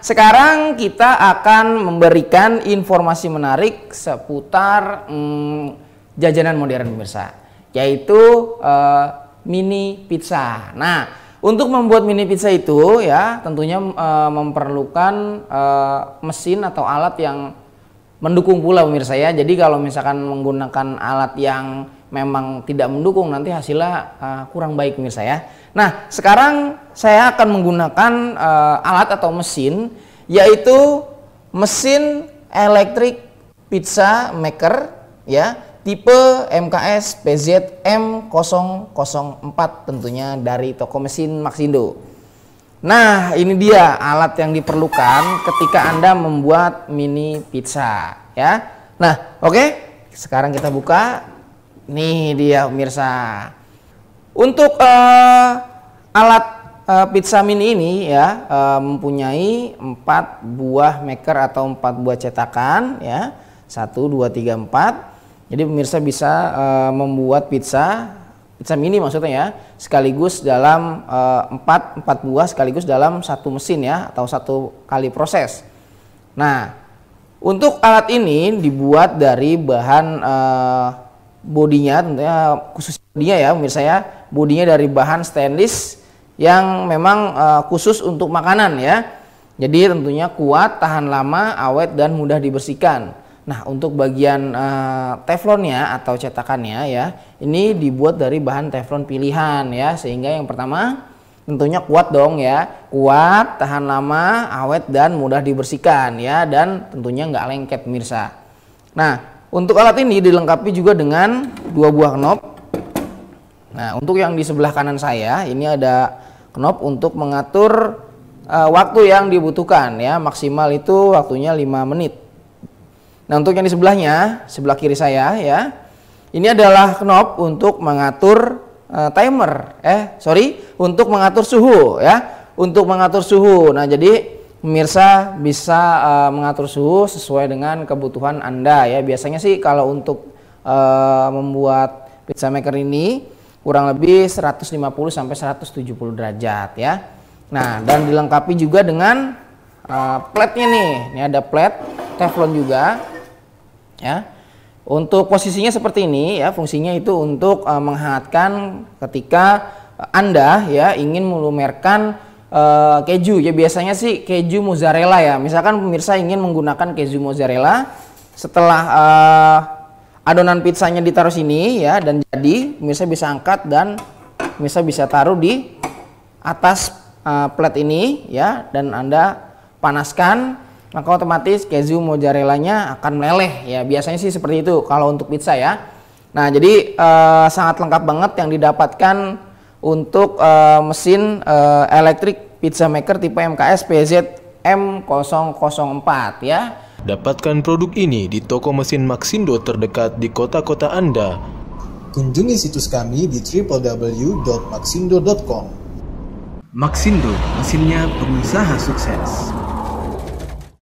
Sekarang kita akan memberikan informasi menarik seputar hmm, jajanan modern pemirsa, yaitu uh, mini pizza. Nah, untuk membuat mini pizza itu ya tentunya uh, memerlukan uh, mesin atau alat yang mendukung pula pemirsa ya. Jadi kalau misalkan menggunakan alat yang memang tidak mendukung nanti hasilnya uh, kurang baik pemirsa ya. Nah, sekarang saya akan menggunakan uh, alat atau mesin yaitu mesin elektrik pizza maker ya, tipe MKS PZM004 tentunya dari toko mesin Maxindo. Nah, ini dia alat yang diperlukan ketika Anda membuat mini pizza ya. Nah, oke. Okay? Sekarang kita buka Nih dia pemirsa. Untuk uh, alat uh, pizza mini ini ya uh, mempunyai empat buah maker atau empat buah cetakan ya. satu dua tiga empat. Jadi pemirsa bisa uh, membuat pizza pizza mini maksudnya ya sekaligus dalam empat uh, empat buah sekaligus dalam satu mesin ya atau satu kali proses. Nah untuk alat ini dibuat dari bahan uh, bodinya tentunya khusus bodinya ya pemirsa ya bodinya dari bahan stainless yang memang uh, khusus untuk makanan ya jadi tentunya kuat tahan lama awet dan mudah dibersihkan nah untuk bagian uh, teflonnya atau cetakannya ya ini dibuat dari bahan teflon pilihan ya sehingga yang pertama tentunya kuat dong ya kuat tahan lama awet dan mudah dibersihkan ya dan tentunya nggak lengket pemirsa nah untuk alat ini dilengkapi juga dengan dua buah knob. Nah, untuk yang di sebelah kanan saya ini ada knob untuk mengatur uh, waktu yang dibutuhkan ya. Maksimal itu waktunya 5 menit. Nah, untuk yang di sebelahnya, sebelah kiri saya ya. Ini adalah knob untuk mengatur uh, timer eh sorry untuk mengatur suhu ya untuk mengatur suhu. Nah, jadi Pemirsa bisa uh, mengatur suhu sesuai dengan kebutuhan Anda ya. Biasanya sih kalau untuk uh, membuat pizza maker ini kurang lebih 150 sampai 170 derajat ya. Nah, dan dilengkapi juga dengan uh, eh, platnya nih. Ini ada plat teflon juga ya. Untuk posisinya seperti ini ya, fungsinya itu untuk uh, menghangatkan ketika Anda ya ingin melumerkan uh, keju ya biasanya sih keju mozzarella ya misalkan pemirsa ingin menggunakan keju mozzarella setelah uh, adonan pizzanya ditaruh sini ya dan jadi pemirsa bisa angkat dan pemirsa bisa taruh di atas uh, eh, plat ini ya dan anda panaskan maka otomatis keju mozzarellanya akan meleleh ya biasanya sih seperti itu kalau untuk pizza ya nah jadi uh, sangat lengkap banget yang didapatkan untuk uh, mesin uh, elektrik pizza maker tipe MKS PZ m 004 ya. Dapatkan produk ini di toko mesin Maxindo terdekat di kota-kota Anda. Kunjungi situs kami di www.maxindo.com. Maxindo, mesinnya pengusaha sukses.